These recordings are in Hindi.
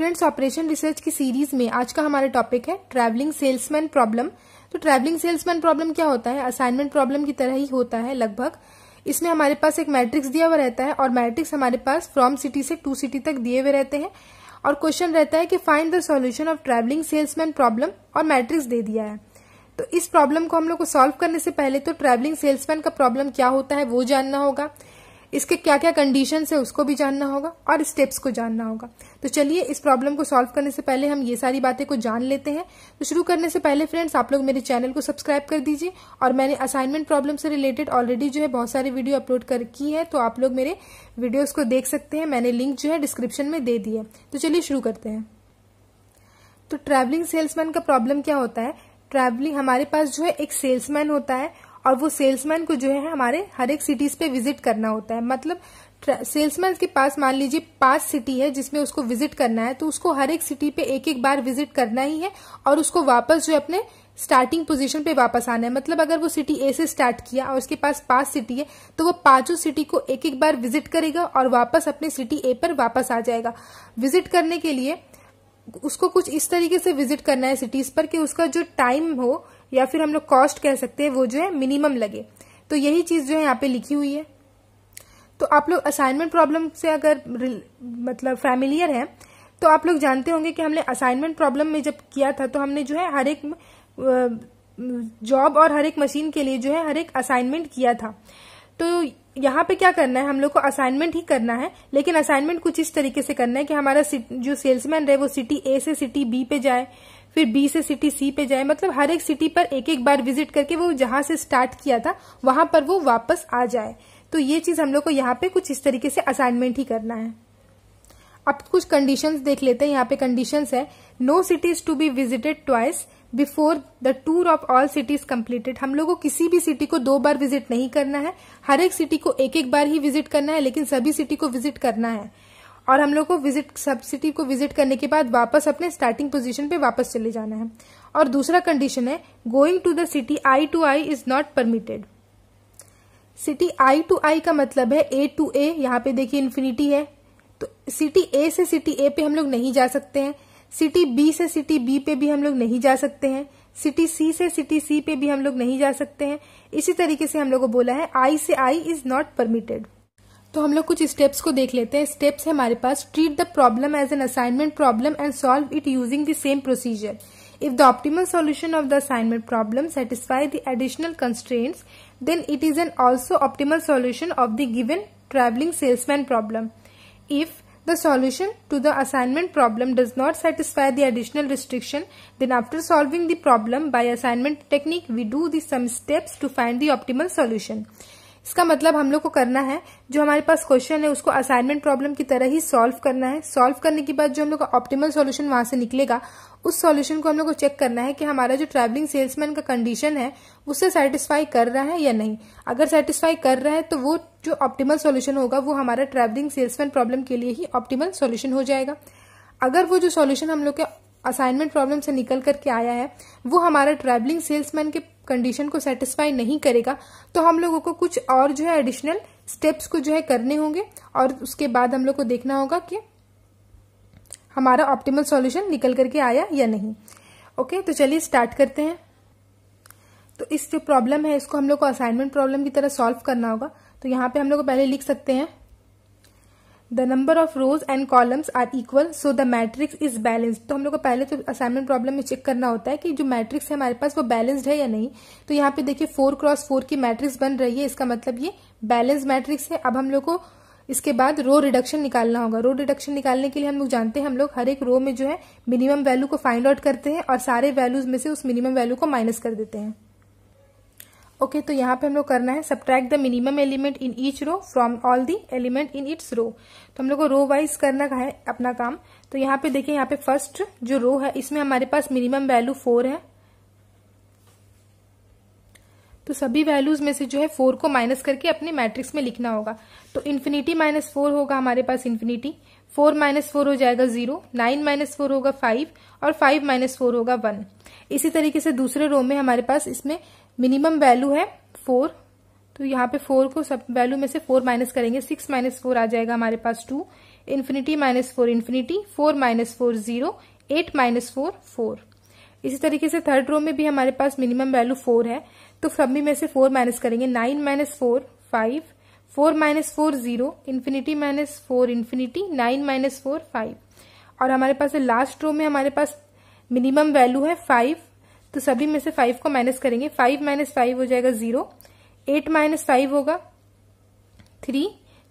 फ्रेंड्स ऑपरेशन रिसर्च की सीरीज में आज का हमारा टॉपिक है ट्रैवलिंग सेल्समैन प्रॉब्लम तो ट्रैवलिंग सेल्समैन प्रॉब्लम क्या होता है असाइनमेंट प्रॉब्लम की तरह ही होता है लगभग इसमें हमारे पास एक मैट्रिक्स दिया हुआ रहता है और मैट्रिक्स हमारे पास फ्रॉम सिटी से टू सिटी तक दिए हुए रहते हैं और क्वेश्चन रहता है कि find the solution of travelling salesman problem और मैट्रिक्स दे दिया है तो इस प्रॉब्लम को हम लोग को सॉल्व करने से पहले तो ट्रैवलिंग सेल्समैन का प्रॉब्लम क्या होता है वो जानना होगा इसके क्या क्या कंडीशन है उसको भी जानना होगा और स्टेप्स को जानना होगा तो चलिए इस प्रॉब्लम को सॉल्व करने से पहले हम ये सारी बातें को जान लेते हैं तो शुरू करने से पहले फ्रेंड्स आप लोग मेरे चैनल को सब्सक्राइब कर दीजिए और मैंने असाइनमेंट प्रॉब्लम से रिलेटेड ऑलरेडी जो है बहुत सारी वीडियो अपलोड कर की है तो आप लोग मेरे वीडियोज को देख सकते हैं मैंने लिंक जो है डिस्क्रिप्शन में दे दी है तो चलिए शुरू करते हैं तो ट्रैवलिंग सेल्समैन का प्रॉब्लम क्या होता है ट्रैवलिंग हमारे पास जो है एक सेल्समैन होता है और वो सेल्समैन को जो है हमारे हर एक सिटीज पे विजिट करना होता है मतलब सेल्समैन के पास मान लीजिए पांच सिटी है जिसमें उसको विजिट करना है तो उसको हर एक सिटी पे एक एक बार विजिट करना ही है और उसको वापस जो अपने स्टार्टिंग पोजीशन पे वापस आना है मतलब अगर वो सिटी ए से स्टार्ट किया और उसके पास पांच सिटी है तो वो पांचों सिटी को एक एक बार विजिट करेगा और वापस अपने सिटी ए पर वापस आ जाएगा विजिट करने के लिए उसको कुछ इस तरीके से विजिट करना है सिटीज पर कि उसका जो टाइम हो या फिर हम लोग कॉस्ट कह सकते हैं वो जो है मिनिमम लगे तो यही चीज जो है यहाँ पे लिखी हुई है तो आप लोग असाइनमेंट प्रॉब्लम से अगर मतलब फैमिलियर है तो आप लोग जानते होंगे कि हमने असाइनमेंट प्रॉब्लम में जब किया था तो हमने जो है हर एक जॉब और हर एक मशीन के लिए जो है हर एक असाइनमेंट किया था तो यहाँ पे क्या करना है हम लोग को असाइनमेंट ही करना है लेकिन असाइनमेंट कुछ इस तरीके से करना है कि हमारा जो सेल्समैन रहे वो सिटी ए से सिटी बी पे जाए फिर बी से सिटी सी पे जाए मतलब हर एक सिटी पर एक एक बार विजिट करके वो जहां से स्टार्ट किया था वहां पर वो वापस आ जाए तो ये चीज हम लोग को यहाँ पे कुछ इस तरीके से असाइनमेंट ही करना है अब कुछ कंडीशन देख लेते हैं यहाँ पे कंडीशन है no cities to be visited twice before the tour of all cities completed हम लोगों को किसी भी सिटी को दो बार विजिट नहीं करना है हर एक सिटी को एक एक बार ही विजिट करना है लेकिन सभी सिटी को विजिट करना है और हम लोग को विजिट सब्सिडी को विजिट करने के बाद वापस अपने स्टार्टिंग पोजीशन पे वापस चले जाना है और दूसरा कंडीशन है going to the city I to I is not permitted city I to I का मतलब है ए टू ए यहाँ पे देखिए इन्फिनिटी है तो सिटी ए से सिटी ए पे हम लोग नहीं जा सकते हैं सिटी बी से सिटी बी पे भी हम लोग नहीं जा सकते हैं सिटी सी से सिटी सी पे भी हम लोग नहीं जा सकते हैं इसी तरीके से हम लोग को बोला है आई से आई इज नॉट परमिटेड तो हम लोग कुछ स्टेप्स को देख लेते हैं स्टेप्स है हमारे पास treat the problem as an assignment problem and solve it using the same procedure if the optimal solution of the assignment problem satisfy the additional constraints then it is an also optimal solution of the given travelling salesman problem if the solution to the assignment problem does not satisfy the additional restriction then after solving the problem by assignment technique we do them steps to find the optimal solution इसका मतलब हम लोग को करना है जो हमारे पास क्वेश्चन है उसको असाइनमेंट प्रॉब्लम की तरह ही सॉल्व करना है सॉल्व करने के बाद जो हम लोग का ऑप्टिमल सॉल्यूशन वहां से निकलेगा उस सॉल्यूशन को हम लोग को चेक करना है कि हमारा जो ट्रैवलिंग सेल्समैन का कंडीशन है उसे सेटिस्फाई कर रहा है या नहीं अगर सेटिस्फाई कर रहा है तो वो जो ऑप्टिमल सोल्यूशन होगा वो हमारा ट्रैवलिंग सेल्समैन प्रॉब्लम के लिए ही ऑप्टिमल सोल्यूशन हो जाएगा अगर वो जो सोल्यूशन हम लोग के असाइनमेंट प्रॉब्लम से निकल करके आया है वो हमारा ट्रैवलिंग सेल्समैन के कंडीशन को सेटिस्फाई नहीं करेगा तो हम लोगों को कुछ और जो है एडिशनल स्टेप्स को जो है करने होंगे और उसके बाद हम लोग को देखना होगा कि हमारा ऑप्टिमल सॉल्यूशन निकल करके आया या नहीं ओके तो चलिए स्टार्ट करते हैं तो इस जो प्रॉब्लम है इसको हम लोग को असाइनमेंट प्रॉब्लम की तरह सॉल्व करना होगा तो यहाँ पे हम लोग पहले लिख सकते हैं the number of rows and columns are equal so the matrix is balanced तो हम लोग को पहले तो असाइनमेंट प्रॉब्लम में चेक करना होता है कि जो मैट्रिक्स है हमारे पास वो बैलेंस्ड है या नहीं तो यहाँ पे देखिए फोर क्रॉस फोर की मैट्रिक्स बन रही है इसका मतलब ये बैलेंस मैट्रिक्स है अब हम लोग को इसके बाद रो रिडक्शन निकालना होगा रो रिडक्शन निकालने के लिए हम लोग जानते हैं हम लोग हर एक रो में जो है मिनिमम वैल्यू को फाइंड आउट करते हैं और सारे वैल्यूज में से उस मिनिमम वैल्यू को माइनस कर देते हैं ओके okay, तो यहाँ पे हम लोग करना है subtract the minimum element in each row from all the elements in its row तो हम लोग को रो वाइज करना का है अपना काम तो यहाँ पे देखिए यहाँ पे फर्स्ट जो रो है इसमें हमारे पास मिनिमम वैल्यू फोर है तो सभी वैल्यूज में से जो है फोर को माइनस करके अपने मैट्रिक्स में लिखना होगा तो इन्फिनिटी माइनस फोर होगा हमारे पास इन्फिनिटी फोर माइनस फोर हो जाएगा जीरो नाइन माइनस फोर होगा फाइव और फाइव माइनस फोर होगा वन इसी तरीके से दूसरे रो में हमारे पास इसमें मिनिमम वैल्यू है फोर तो यहाँ पे फोर को सब वैल्यू में से फोर माइनस करेंगे सिक्स माइनस फोर आ जाएगा हमारे पास two infinity minus four infinity four minus four zero eight minus four four इसी तरीके से थर्ड रो में भी हमारे पास मिनिमम वैल्यू फोर है तो सभी में से फोर माइनस करेंगे nine minus four five four minus four zero infinity minus four infinity nine minus four five और हमारे पास लास्ट रो में हमारे पास मिनिमम वैल्यू है फाइव तो सभी में से फाइव को माइनस करेंगे फाइव माइनस फाइव हो जाएगा जीरो एट माइनस फाइव होगा थ्री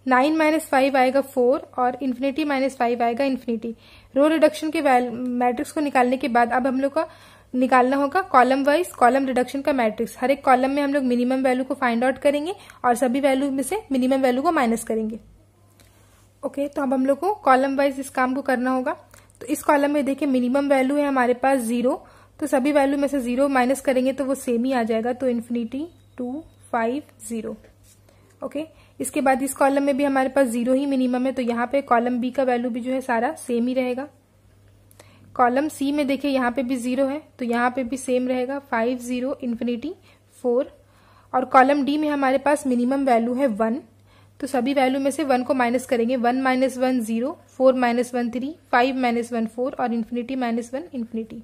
नाइन माइनस फाइव आएगा फोर और इन्फिनिटी माइनस फाइव आएगा इन्फिनिटी रो रिडक्शन के मैट्रिक्स को निकालने के बाद अब हम लोग का निकालना होगा कॉलम वाइज कॉलम रिडक्शन का मैट्रिक्स हर एक कॉलम में हम लोग मिनिमम वैल्यू को फाइंड आउट करेंगे और सभी वैल्यू में से मिनिमम वैल्यू को माइनस करेंगे ओके okay, तो अब हम लोग को कॉलम वाइज इस काम को करना होगा तो इस कॉलम में देखिए मिनिमम वैल्यू है हमारे पास जीरो तो सभी वैल्यू में से जीरो माइनस करेंगे तो वो सेम ही आ जाएगा तो infinity two five zero okay इसके बाद इस कॉलम में भी हमारे पास जीरो ही मिनिमम है तो यहाँ पे कॉलम बी का वैल्यू भी जो है सारा सेम ही रहेगा कॉलम सी में देखिए यहाँ पे भी जीरो है तो यहाँ पे भी सेम रहेगा फाइव जीरो इन्फिनिटी फोर और कॉलम डी में हमारे पास मिनिमम वैल्यू है वन तो सभी वैल्यू में से वन को माइनस करेंगे one minus one zero four minus one three five minus one four और infinity minus one infinity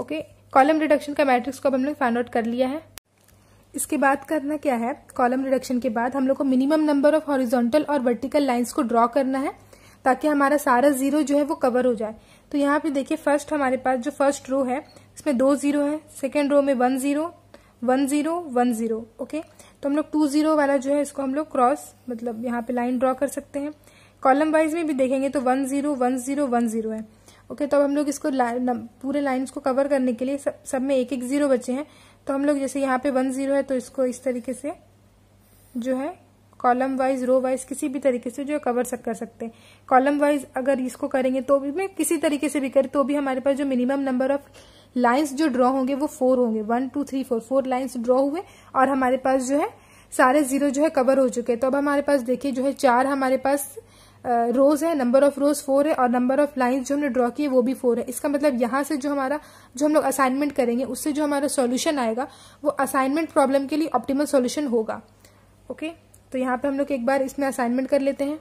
okay column reduction का मैट्रिक्स को अब हम लोग फाइंड आउट कर लिया है इसके बाद करना क्या है कॉलम रिडक्शन के बाद हम लोग को मिनिमम नंबर ऑफ हॉरिजोंटल और वर्टिकल लाइंस को ड्रॉ करना है ताकि हमारा सारा जीरो जो है वो कवर हो जाए तो यहाँ पे देखिए फर्स्ट हमारे पास जो फर्स्ट रो है इसमें दो जीरो है सेकेंड रो में one zero one zero one zero okay तो हम लोग टू जीरो वाला जो है इसको हम लोग क्रॉस मतलब यहाँ पे लाइन ड्रॉ कर सकते हैं कॉलम वाइज में भी देखेंगे तो one zero one zero one zero है ओके तो अब हम लोग इसको लाइन पूरे लाइन्स को कवर करने के लिए सब सब में एक एक जीरो बचे हैं तो हम लोग जैसे यहाँ पे वन जीरो है तो इसको इस तरीके से जो है कॉलम वाइज रो वाइज किसी भी तरीके से जो कवर सक कर सकते हैं कॉलम वाइज अगर इसको करेंगे तो भी मैं किसी तरीके से भी करें तो भी हमारे पास जो मिनिमम नंबर ऑफ लाइन्स जो ड्रॉ होंगे वो फोर होंगे one two three four four lines draw हुए और हमारे पास जो है सारे जीरो जो है कवर हो चुके हैं तो अब हमारे पास देखिए जो है चार हमारे पास रोज है नंबर ऑफ रोज फोर है और नंबर ऑफ लाइन जो हमने ड्रॉ की है वो भी फोर है इसका मतलब यहाँ से जो हमारा जो हम लोग असाइनमेंट करेंगे उससे जो हमारा सॉल्यूशन आएगा वो असाइनमेंट प्रॉब्लम के लिए ऑप्टिमल सॉल्यूशन होगा ओके तो यहाँ पे हम लोग एक बार इसमें असाइनमेंट कर लेते हैं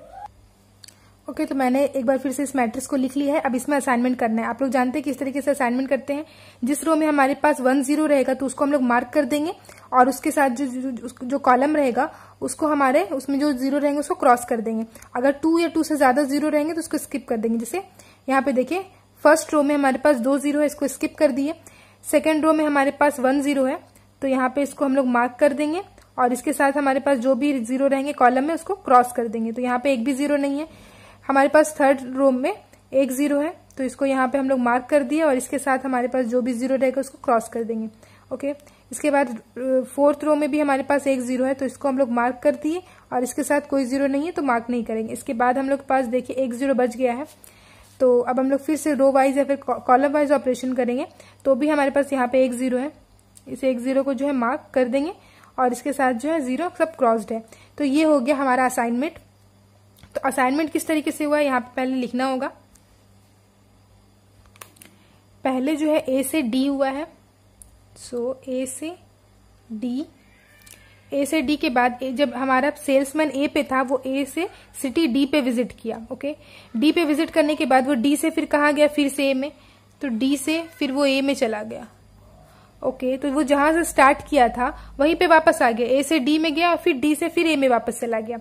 ओके okay, तो मैंने एक बार फिर से इस मैट्रिक्स को लिख लिया है अब इसमें असाइनमेंट करना है आप लोग जानते हैं किस तरीके से असाइनमेंट करते हैं जिस रो में हमारे पास वन जीरो रहेगा तो उसको हम लोग मार्क कर देंगे और उसके साथ जो जो, जो कॉलम रहेगा उसको हमारे उसमें जो जीरो रहेंगे उसको क्रॉस कर देंगे अगर टू या टू से ज्यादा जीरो रहेंगे तो उसको स्किप कर देंगे जैसे यहाँ पे देखिए फर्स्ट रो में हमारे पास दो जीरो है इसको स्किप कर दिए सेकेंड रो में हमारे पास वन जीरो है तो यहाँ पे इसको हम लोग मार्क कर देंगे और इसके साथ हमारे पास जो भी जीरो रहेंगे कॉलम में उसको क्रॉस कर देंगे तो यहाँ पे एक भी जीरो नहीं है हमारे पास थर्ड रो में एक जीरो है तो इसको यहाँ पे हम लोग मार्क कर दिए और इसके साथ हमारे पास जो भी जीरो रहेगा उसको क्रॉस कर देंगे ओके इसके बाद फोर्थ रो में भी हमारे पास एक जीरो है तो इसको हम लोग मार्क कर दिए और इसके साथ कोई जीरो नहीं है तो मार्क नहीं करेंगे इसके बाद हम लोग के पास देखिए एक जीरो बच गया है तो अब हम लोग फिर से रो वाइज या फिर कॉलम वाइज ऑपरेशन करेंगे तो भी हमारे पास यहाँ पे एक जीरो है इस एक जीरो को जो है मार्क कर देंगे और इसके साथ जो है जीरो सब क्रॉस्ड है तो ये हो गया हमारा असाइनमेंट तो असाइनमेंट किस तरीके से हुआ यहाँ पे पहले लिखना होगा पहले जो है ए से डी हुआ है सो ए से डी ए से डी के बाद जब हमारा सेल्समैन ए पे था वो ए से सिटी डी पे विजिट किया ओके डी पे विजिट करने के बाद वो डी से फिर कहाँ गया फिर से ए में तो डी से फिर वो ए में चला गया ओके तो वो जहां से स्टार्ट किया था वहीं पे वापस आ गया ए से डी में गया और फिर डी से फिर ए में वापस चला गया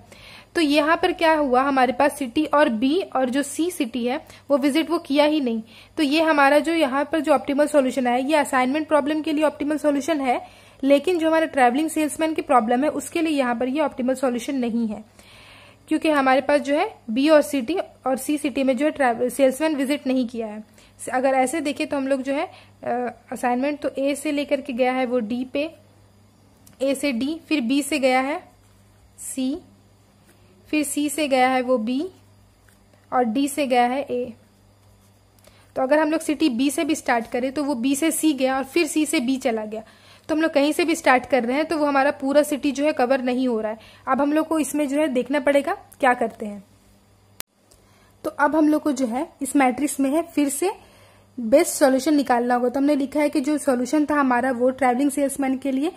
तो यहाँ पर क्या हुआ हमारे पास सिटी और बी और जो सी सिटी है वो विजिट वो किया ही नहीं तो ये हमारा जो यहाँ पर जो ऑप्टिमल सोल्यूशन है ये असाइनमेंट प्रॉब्लम के लिए ऑप्टिमल सोल्यूशन है लेकिन जो हमारा ट्रैवलिंग सेल्समैन की प्रॉब्लम है उसके लिए यहाँ पर ये ऑप्टिमल सोल्यूशन नहीं है क्योंकि हमारे पास जो है बी और सिटी और सी सिटी में जो है सेल्समैन विजिट नहीं किया है अगर ऐसे देखें तो हम लोग जो है असाइनमेंट तो ए से लेकर के गया है वो डी पे ए से डी फिर बी से गया है सी फिर सी से गया है वो बी और डी से गया है ए तो अगर हम लोग सिटी बी से भी स्टार्ट करें तो वो बी से सी गया और फिर सी से बी चला गया तो हम लोग कहीं से भी स्टार्ट कर रहे हैं तो वो हमारा पूरा सिटी जो है कवर नहीं हो रहा है अब हम लोग को इसमें जो है देखना पड़ेगा क्या करते हैं तो अब हम लोग को जो है इस मैट्रिक्स में है फिर से बेस्ट सॉल्यूशन निकालना होगा तो हमने लिखा है कि जो सॉल्यूशन था हमारा वो ट्रैवलिंग सेल्समैन के लिए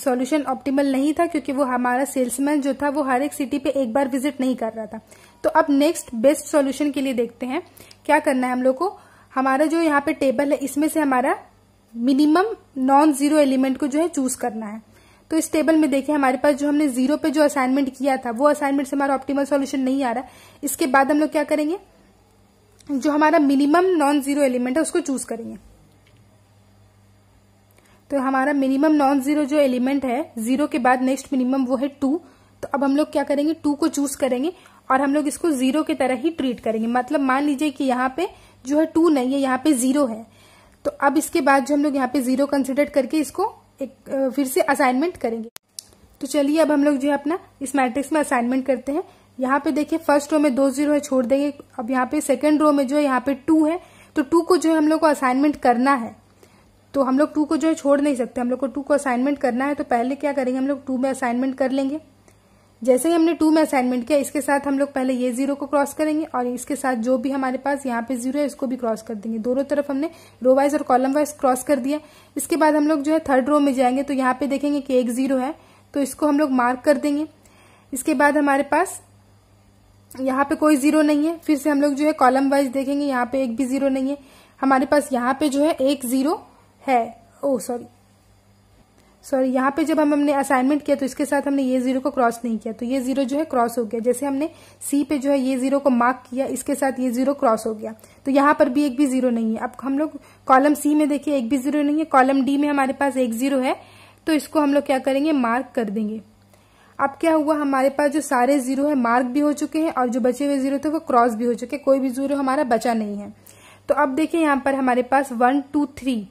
सॉल्यूशन ऑप्टिमल नहीं था क्योंकि वो हमारा सेल्समैन जो था वो हर एक सिटी पे एक बार विजिट नहीं कर रहा था तो अब नेक्स्ट बेस्ट सॉल्यूशन के लिए देखते हैं क्या करना है हम लोग को हमारा जो यहाँ पे टेबल है इसमें से हमारा मिनिमम नॉन जीरो एलिमेंट को जो है चूज करना है तो इस टेबल में देखिए हमारे पास जो हमने जीरो पे जो असाइनमेंट किया था वो असाइनमेंट से हमारा ऑप्टिमल सॉल्यूशन नहीं आ रहा इसके बाद हम लोग क्या करेंगे जो हमारा मिनिमम नॉन जीरो एलिमेंट है उसको चूज करेंगे तो हमारा मिनिमम नॉन जीरो जो एलिमेंट है जीरो के बाद नेक्स्ट मिनिमम वो है टू तो अब हम लोग क्या करेंगे टू को चूज करेंगे और हम लोग इसको जीरो की तरह ही ट्रीट करेंगे मतलब मान लीजिए कि यहाँ पे जो है टू नहीं है यहाँ पे जीरो है तो अब इसके बाद जो हम लोग यहाँ पे जीरो कंसिडर करके इसको एक फिर से असाइनमेंट करेंगे तो चलिए अब हम लोग जो है अपना इस मैट्रिक्स में असाइनमेंट करते हैं यहाँ पे देखिए फर्स्ट रो में दो जीरो है छोड़ देंगे अब यहाँ पे सेकेंड रो में जो है यहाँ पे टू है तो टू को जो है हम लोग को असाइनमेंट करना है तो हम लोग टू को जो है छोड़ नहीं सकते हम लोग को टू को असाइनमेंट करना है तो पहले क्या करेंगे हम लोग टू में असाइनमेंट कर लेंगे जैसे ही हमने टू में असाइनमेंट किया इसके साथ हम लोग पहले ये जीरो को क्रॉस करेंगे और इसके साथ जो भी हमारे पास यहाँ पे जीरो है इसको भी क्रॉस कर देंगे दोनों तरफ हमने रो वाइज और कॉलम वाइज क्रॉस कर दिया इसके बाद हम लोग जो है थर्ड रो में जाएंगे तो यहाँ पे देखेंगे कि एक जीरो है तो इसको हम लोग मार्क कर देंगे इसके बाद हमारे पास यहाँ पे कोई जीरो नहीं है फिर से हम लोग जो है कॉलम वाइज देखेंगे यहाँ पे एक भी जीरो नहीं है हमारे पास यहाँ पे जो है एक जीरो है ओ सॉरी सॉरी यहाँ पे जब हम हमने असाइनमेंट किया तो इसके साथ हमने ये जीरो को क्रॉस नहीं किया तो ये जीरो जो है क्रॉस हो गया जैसे हमने सी पे जो है ये जीरो को मार्क किया इसके साथ ये जीरो क्रॉस हो गया तो यहाँ पर भी एक भी जीरो नहीं है अब हम लोग कॉलम सी में देखिए एक भी जीरो नहीं है कॉलम डी में हमारे पास एक जीरो है तो इसको हम लोग क्या करेंगे मार्क कर देंगे अब क्या हुआ हमारे पास जो सारे जीरो है मार्क भी हो चुके हैं और जो बचे हुए जीरो थे वो क्रॉस भी हो चुके कोई भी जीरो हमारा बचा नहीं है तो अब देखिये यहाँ पर हमारे पास वन टू थ्री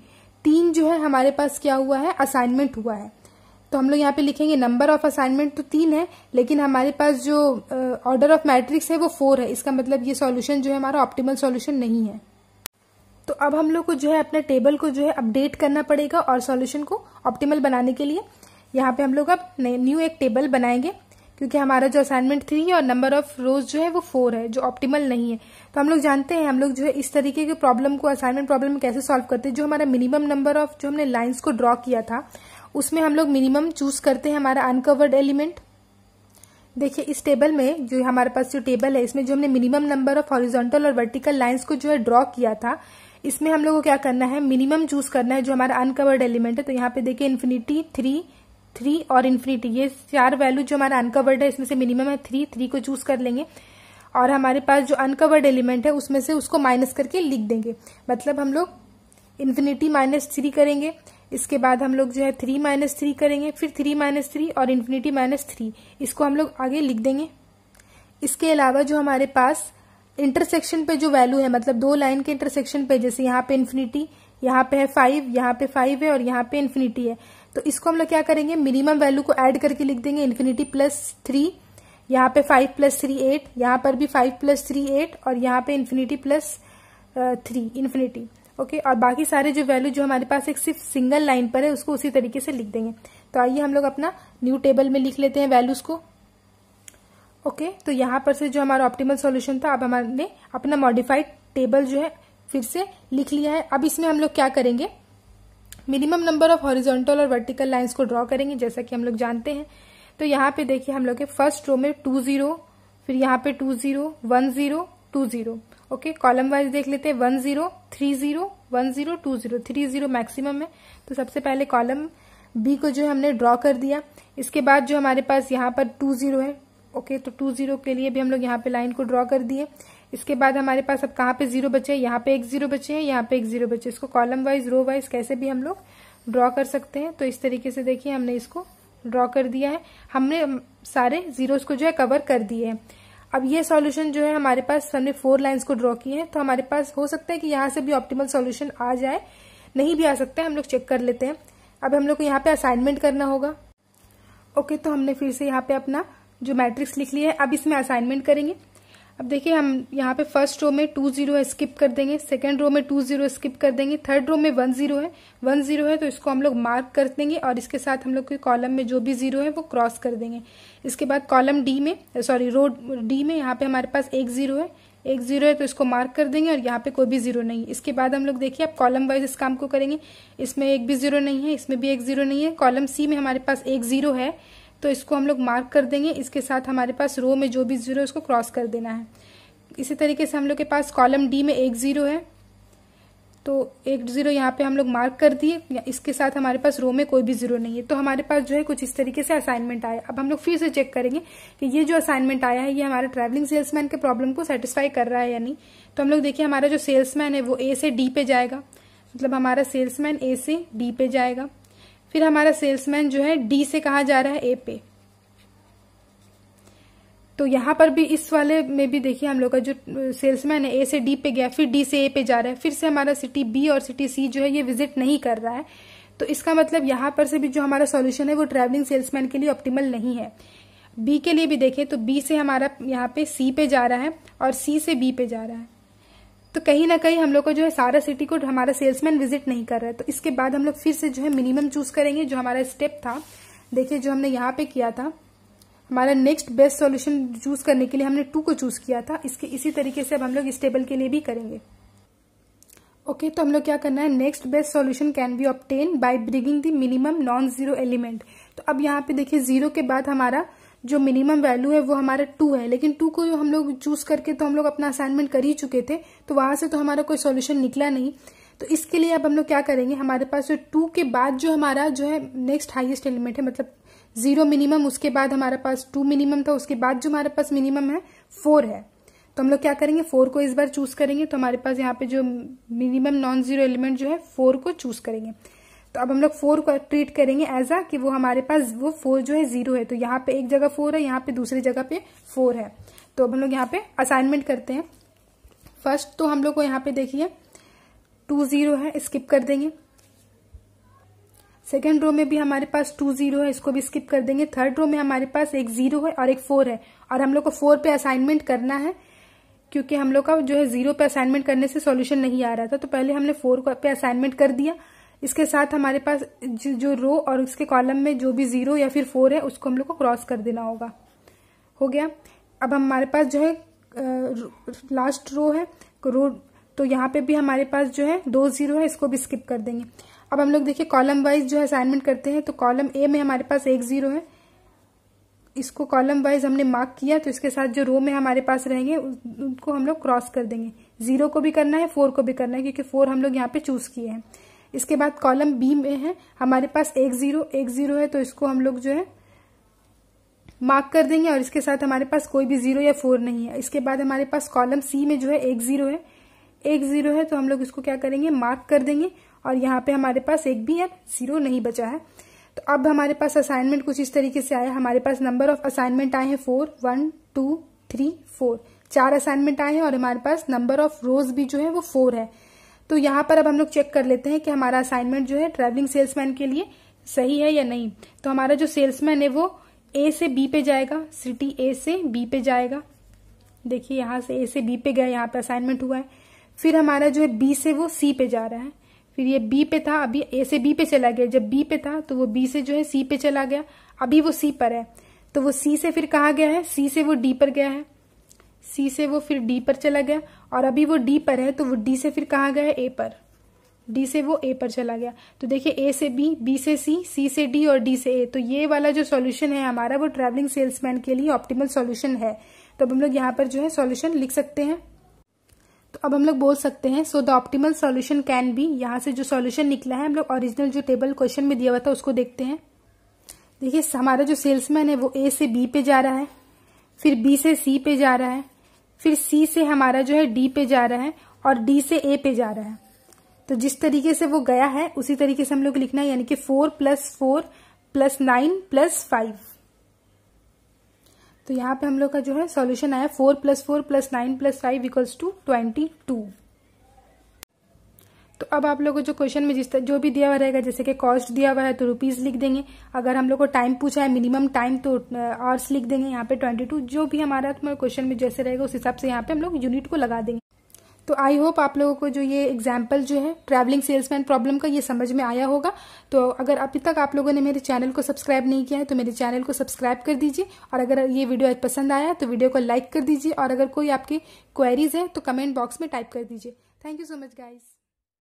तीन जो है हमारे पास क्या हुआ है असाइनमेंट हुआ है तो हम लोग यहाँ पे लिखेंगे नंबर ऑफ असाइनमेंट तो तीन है लेकिन हमारे पास जो ऑर्डर ऑफ मैट्रिक्स है वो फोर है इसका मतलब ये सॉल्यूशन जो है हमारा ऑप्टिमल सॉल्यूशन नहीं है तो अब हम लोग को जो है अपने टेबल को जो है अपडेट करना पड़ेगा और सॉल्यूशन को ऑप्टिमल बनाने के लिए यहाँ पे हम लोग अब न्यू एक टेबल बनाएंगे क्योंकि हमारा जो असाइनमेंट थ्री है और नंबर ऑफ रोज जो है वो फोर है जो ऑप्टिमल नहीं है तो हम लोग जानते हैं हम लोग जो है इस तरीके के प्रॉब्लम को असाइनमेंट प्रॉब्लम कैसे सॉल्व करते हैं जो हमारा मिनिमम नंबर ऑफ जो हमने लाइन्स को ड्रॉ किया था उसमें हम लोग मिनिमम चूज करते हैं हमारा अनकवर्ड एलिमेंट देखिए इस टेबल में जो हमारे पास जो टेबल है इसमें जो हमने मिनिमम नंबर ऑफ हॉरिजॉन्टल और वर्टिकल लाइंस को जो है ड्रॉ किया था इसमें हम लोग को क्या करना है मिनिमम चूज करना है जो हमारा अनकवर्ड एलिमेंट है तो यहाँ पे देखिए इन्फिनिटी थ्री थ्री और इन्फिनिटी ये चार वैल्यू जो हमारा अनकवर्ड है इसमें से मिनिमम है थ्री थ्री को चूज कर लेंगे और हमारे पास जो अनकवर्ड एलिमेंट है उसमें से उसको माइनस करके लिख देंगे मतलब हम लोग इन्फिनिटी माइनस थ्री करेंगे इसके बाद हम लोग जो है थ्री माइनस थ्री करेंगे फिर थ्री माइनस थ्री और इन्फिनिटी माइनस थ्री इसको हम लोग आगे लिख देंगे इसके अलावा जो हमारे पास इंटरसेक्शन पे जो वैल्यू है मतलब दो लाइन के इंटरसेक्शन पे जैसे यहाँ पे इन्फिनिटी यहाँ पे है फाइव यहाँ पे फाइव है और यहाँ पे इन्फिनिटी है तो इसको हम लोग क्या करेंगे मिनिमम वैल्यू को ऐड करके लिख देंगे इन्फिनिटी प्लस थ्री यहाँ पे फाइव प्लस थ्री एट यहाँ पर भी फाइव प्लस थ्री एट और यहाँ पे infinity plus three infinity okay और बाकी सारे जो वैल्यू जो हमारे पास एक सिर्फ सिंगल लाइन पर है उसको उसी तरीके से लिख देंगे तो आइए हम लोग अपना न्यू टेबल में लिख लेते हैं वैल्यूज को ओके okay, तो यहाँ पर से जो हमारा ऑप्टिमल सॉल्यूशन था अब हमारे अपना मॉडिफाइड टेबल जो है फिर से लिख लिया है अब इसमें हम लोग क्या करेंगे मिनिमम नंबर ऑफ हॉरिजॉन्टल और वर्टिकल लाइंस को ड्रॉ करेंगे जैसा कि हम लोग जानते हैं तो यहाँ पे देखिए हम लोग के फर्स्ट रो में टू जीरो फिर यहाँ पे two zero one zero two zero okay column wise देख लेते हैं one zero three zero one zero two zero three zero maximum है तो सबसे पहले कॉलम बी को जो हमने ड्रॉ कर दिया इसके बाद जो हमारे पास यहाँ पर टू जीरो है ओके okay, तो टू जीरो के लिए भी हम लोग यहाँ पे लाइन को ड्रॉ कर दिए इसके बाद हमारे पास अब कहाँ पे जीरो बचे हैं यहाँ पे एक जीरो बचे हैं यहाँ पे एक जीरो बचे इसको कॉलम वाइज रो वाइज कैसे भी हम लोग ड्रॉ कर सकते हैं तो इस तरीके से देखिए हमने इसको ड्रॉ कर दिया है हमने सारे जीरोस को जो है कवर कर दिए हैं अब ये सॉल्यूशन जो है हमारे पास हमने फोर लाइन्स को ड्रॉ किए हैं तो हमारे पास हो सकता है कि यहाँ से भी ऑप्टिमल सॉल्यूशन आ जाए नहीं भी आ सकता है हम लोग चेक कर लेते हैं अब हम लोग को यहाँ पे असाइनमेंट करना होगा ओके तो हमने फिर से यहाँ पे अपना जो मैट्रिक्स लिख लिया है अब इसमें असाइनमेंट करेंगे अब देखिए हम यहाँ पे फर्स्ट रो में टू जीरो है स्किप कर देंगे सेकेंड रो में टू जीरो स्किप कर देंगे थर्ड रो में वन जीरो है वन जीरो है तो इसको हम लोग मार्क कर देंगे और इसके साथ हम लोग के कॉलम में जो भी जीरो है वो क्रॉस कर देंगे इसके बाद कॉलम डी में सॉरी रो डी में यहाँ पे हमारे पास एक जीरो है एक जीरो है तो इसको मार्क कर देंगे और यहाँ पे कोई भी जीरो नहीं है इसके बाद हम लोग देखिए आप कॉलम वाइज इस काम को करेंगे इसमें एक भी जीरो नहीं है इसमें भी एक जीरो नहीं है कॉलम सी में हमारे पास एक जीरो है तो इसको हम लोग मार्क कर देंगे इसके साथ हमारे पास रो में जो भी ज़ीरो है उसको क्रॉस कर देना है इसी तरीके से हम लोग के पास कॉलम डी में एक ज़ीरो है तो एक ज़ीरो यहाँ पे हम लोग मार्क कर दिए इसके साथ हमारे पास रो में कोई भी ज़ीरो नहीं है तो हमारे पास जो है कुछ इस तरीके से असाइनमेंट आया अब हम लोग फिर से चेक करेंगे कि ये जो असाइनमेंट आया है ये हमारे ट्रैवलिंग सेल्समैन के प्रॉब्लम को सेटिस्फाई कर रहा है या नहीं तो हम लोग देखिए हमारा जो सेल्समैन है वो ए से डी पे जाएगा मतलब हमारा सेल्समैन ए से डी पे जाएगा फिर हमारा सेल्समैन जो है डी से कहा जा रहा है ए पे तो यहां पर भी इस वाले में भी देखिए हम लोग का जो सेल्समैन है ए से डी पे गया फिर डी से ए पे जा रहा है फिर से हमारा सिटी बी और सिटी सी जो है ये विजिट नहीं कर रहा है तो इसका मतलब यहां पर से भी जो हमारा सॉल्यूशन है वो ट्रैवलिंग सेल्समैन के लिए ऑप्टिमल नहीं है बी के लिए भी देखें तो बी से हमारा यहाँ पे सी पे जा रहा है और सी से बी पे जा रहा है तो कहीं ना कहीं हम लोग को जो है सारा सिटी को हमारा सेल्समैन विजिट नहीं कर रहा है तो इसके बाद हम लोग फिर से जो है मिनिमम चूज करेंगे जो हमारा स्टेप था देखिए जो हमने यहाँ पे किया था हमारा नेक्स्ट बेस्ट सॉल्यूशन चूज करने के लिए हमने टू को चूज किया था इसके इसी तरीके से अब हम लोग इस टेबल के लिए भी करेंगे ओके okay, तो हम लोग क्या करना है next best solution can be obtain by bringing the minimum non zero element तो अब यहाँ पे देखिए जीरो के बाद हमारा जो मिनिमम वैल्यू है वो हमारा टू है लेकिन टू को हम लोग चूज करके तो हम लोग अपना असाइनमेंट कर ही चुके थे तो वहां से तो हमारा कोई सोल्यूशन निकला नहीं तो इसके लिए अब हम लोग क्या करेंगे हमारे पास जो टू के बाद जो हमारा जो है नेक्स्ट हाइएस्ट एलिमेंट है मतलब जीरो मिनिमम उसके बाद हमारे पास टू मिनिमम था उसके बाद जो हमारे पास मिनिमम है फोर है तो हम लोग क्या करेंगे फोर को इस बार चूज करेंगे तो हमारे पास यहाँ पे जो मिनिमम नॉन जीरो एलिमेंट जो है फोर को चूज करेंगे तो अब हम लोग फोर को ट्रीट करेंगे एज आ कि वो हमारे पास वो फोर जो है जीरो है तो यहाँ पे एक जगह फोर है यहाँ पे दूसरी जगह पे फोर है तो अब हम लोग यहाँ पे असाइनमेंट करते हैं फर्स्ट तो हम लोग को यहाँ पे देखिए टू जीरो है स्किप कर देंगे सेकेंड रो में भी हमारे पास टू जीरो है इसको भी स्किप कर देंगे थर्ड रो में हमारे पास एक जीरो है और एक फोर है और हम लोग को फोर पे असाइनमेंट करना है क्योंकि हम लोग का जो है जीरो पे असाइनमेंट करने से सॉल्यूशन नहीं आ रहा था तो पहले हमने फोर पे असाइनमेंट कर दिया इसके साथ हमारे पास जो, रो और उसके कॉलम में जो भी ज़ीरो या फिर फोर है उसको हम लोग को क्रॉस कर देना होगा हो गया अब हमारे पास जो है लास्ट रो है रो तो यहाँ पे भी हमारे पास जो है दो ज़ीरो है इसको भी स्किप कर देंगे अब हम लोग देखिए कॉलम वाइज जो है असाइनमेंट करते हैं तो कॉलम ए में हमारे पास एक ज़ीरो है इसको कॉलम वाइज हमने मार्क किया तो इसके साथ जो रो में हमारे पास रहेंगे उनको हम लोग क्रॉस कर देंगे ज़ीरो को भी करना है फोर को भी करना है क्योंकि फोर हम लोग यहाँ पे चूज़ किए हैं इसके बाद कॉलम बी में है हमारे पास एक जीरो एक जीरो है तो इसको हम लोग जो है मार्क कर देंगे और इसके साथ हमारे पास कोई भी जीरो या फोर नहीं है इसके बाद हमारे पास कॉलम सी में जो है एक जीरो है एक जीरो है तो हम लोग इसको क्या करेंगे मार्क कर देंगे और यहाँ पे हमारे पास एक भी है जीरो नहीं बचा है तो अब हमारे पास असाइनमेंट कुछ इस तरीके से आया हमारे पास नंबर ऑफ असाइनमेंट आए हैं four one two three four चार असाइनमेंट आए हैं और हमारे पास नंबर ऑफ रोज भी जो है वो फोर है तो यहाँ पर अब हम लोग चेक कर लेते हैं कि हमारा असाइनमेंट जो है ट्रेवलिंग सेल्समैन के लिए सही है या नहीं तो हमारा जो सेल्समैन है वो ए से बी पे जाएगा सिटी ए से बी पे जाएगा देखिए यहाँ से ए से बी पे गया यहाँ पे असाइनमेंट हुआ है फिर हमारा जो है बी से वो सी पे जा रहा है फिर ये बी पे था अभी ए से बी पे चला गया जब बी पे था तो वो बी से जो है सी पे चला गया अभी वो सी पर है तो वो सी से फिर कहा गया है सी से वो डी पर गया है सी से वो फिर डी पर चला गया और अभी वो डी पर है तो वो डी से फिर कहा गया ए पर डी से वो ए पर चला गया तो देखिए ए से बी बी से सी सी से डी और डी से ए तो ये वाला जो सॉल्यूशन है हमारा वो ट्रैवलिंग सेल्समैन के लिए ऑप्टिमल सॉल्यूशन है तो अब हम लोग यहाँ पर जो है सॉल्यूशन लिख सकते हैं तो अब हम लोग बोल सकते हैं so the optimal solution can be यहाँ से जो सॉल्यूशन निकला है हम लोग ओरिजिनल जो टेबल क्वेश्चन में दिया हुआ था उसको देखते हैं देखिए हमारा जो सेल्समैन है वो ए से बी पे जा रहा है फिर बी से सी पे जा रहा है फिर सी से हमारा जो है डी पे जा रहा है और डी से ए पे जा रहा है तो जिस तरीके से वो गया है उसी तरीके से हम लोग लिखना है यानी कि four plus four plus nine plus five तो यहां पे हम लोग का जो है सॉल्यूशन आया four plus four plus nine plus five equals to twenty two अब आप लोगों को जो क्वेश्चन में जिस तरह जो भी दिया हुआ रहेगा जैसे कि कॉस्ट दिया हुआ है तो रुपीज लिख देंगे अगर हम लोग को टाइम पूछा है मिनिमम टाइम तो आवर्स लिख देंगे यहाँ पे ट्वेंटी टू जो भी हमारा क्वेश्चन में जैसे रहेगा उस हिसाब से यहाँ पे हम लोग यूनिट को लगा देंगे तो आई होप आप लोगों को जो ये एग्जाम्पल जो है ट्रैवलिंग सेल्समैन प्रॉब्लम का ये समझ में आया होगा तो अगर अभी तक आप लोगों ने मेरे चैनल को सब्सक्राइब नहीं किया है तो मेरे चैनल को सब्सक्राइब कर दीजिए और अगर ये वीडियो पसंद आया तो वीडियो को लाइक कर दीजिए और अगर कोई आपकी क्वेरीज है तो कमेंट बॉक्स में टाइप कर दीजिए thank you so much guys